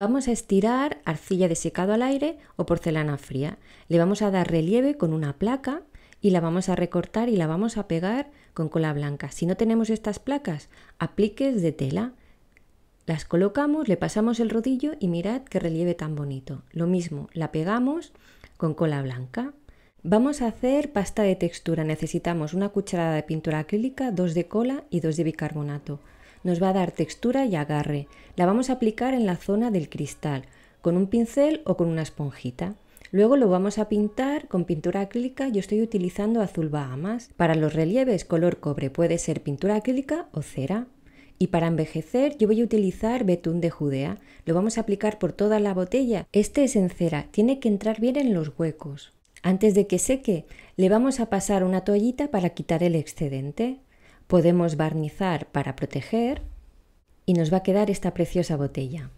Vamos a estirar arcilla de secado al aire o porcelana fría. Le vamos a dar relieve con una placa y la vamos a recortar y la vamos a pegar con cola blanca. Si no tenemos estas placas, apliques de tela. Las colocamos, le pasamos el rodillo y mirad qué relieve tan bonito. Lo mismo, la pegamos con cola blanca. Vamos a hacer pasta de textura. Necesitamos una cucharada de pintura acrílica, dos de cola y dos de bicarbonato nos va a dar textura y agarre. La vamos a aplicar en la zona del cristal, con un pincel o con una esponjita. Luego lo vamos a pintar con pintura acrílica, yo estoy utilizando azul Bahamas. Para los relieves color cobre puede ser pintura acrílica o cera. Y para envejecer yo voy a utilizar betún de Judea. Lo vamos a aplicar por toda la botella. Este es en cera, tiene que entrar bien en los huecos. Antes de que seque, le vamos a pasar una toallita para quitar el excedente. Podemos barnizar para proteger y nos va a quedar esta preciosa botella.